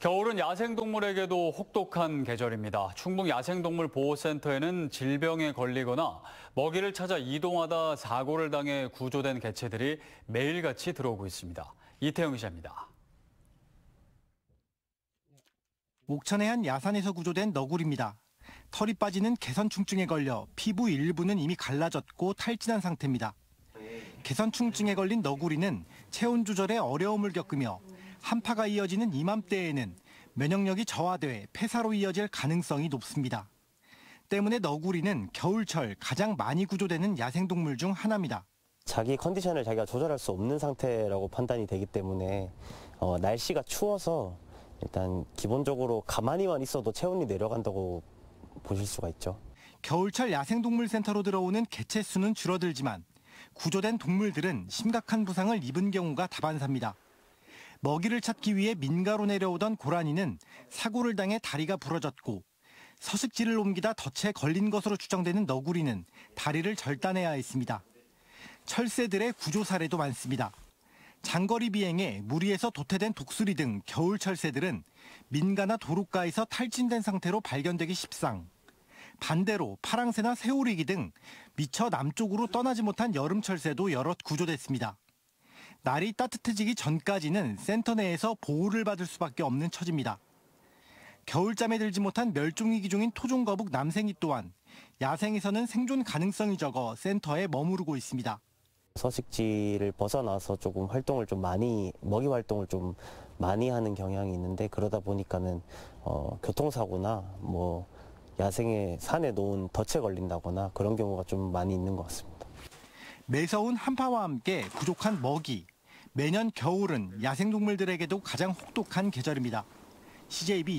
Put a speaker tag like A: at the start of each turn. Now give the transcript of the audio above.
A: 겨울은 야생동물에게도 혹독한 계절입니다. 충북 야생동물보호센터에는 질병에 걸리거나 먹이를 찾아 이동하다 사고를 당해 구조된 개체들이 매일같이 들어오고 있습니다. 이태영 기자입니다.
B: 옥천의 한 야산에서 구조된 너구리입니다. 털이 빠지는 개선충증에 걸려 피부 일부는 이미 갈라졌고 탈진한 상태입니다. 개선충증에 걸린 너구리는 체온 조절에 어려움을 겪으며 한파가 이어지는 이맘때에는 면역력이 저하돼 폐사로 이어질 가능성이 높습니다. 때문에 너구리는 겨울철 가장 많이 구조되는 야생동물 중 하나입니다.
C: 자기 컨디션을 자기가 조절할 수 없는 상태라고 판단이 되기 때문에 어, 날씨가 추워서 일단 기본적으로 가만히만 있어도 체온이 내려간다고 보실 수가 있죠.
B: 겨울철 야생동물센터로 들어오는 개체 수는 줄어들지만 구조된 동물들은 심각한 부상을 입은 경우가 다반사입니다. 먹이를 찾기 위해 민가로 내려오던 고라니는 사고를 당해 다리가 부러졌고 서식지를 옮기다 덫에 걸린 것으로 추정되는 너구리는 다리를 절단해야 했습니다. 철새들의 구조 사례도 많습니다. 장거리 비행에 무리에서 도태된 독수리 등 겨울철 새들은 민가나 도로가에서 탈진된 상태로 발견되기 십상. 반대로 파랑새나 새오리기 등 미처 남쪽으로 떠나지 못한 여름철 새도 여럿 구조됐습니다. 날이 따뜻해지기 전까지는 센터 내에서 보호를 받을 수밖에 없는 처지입니다. 겨울잠에 들지 못한 멸종위기 중인 토종거북 남생이 또한 야생에서는 생존 가능성이 적어 센터에 머무르고 있습니다.
C: 서식지를 벗어나서 조금 활동을 좀 많이 먹이 활동을 좀 많이 하는 경향이 있는데 그러다 보니까는 어, 교통사고나 뭐 야생에 산에 놓은 덫에 걸린다거나 그런 경우가 좀 많이 있는 것 같습니다.
B: 매서운 한파와 함께 부족한 먹이, 매년 겨울은 야생동물들에게도 가장 혹독한 계절입니다. CJB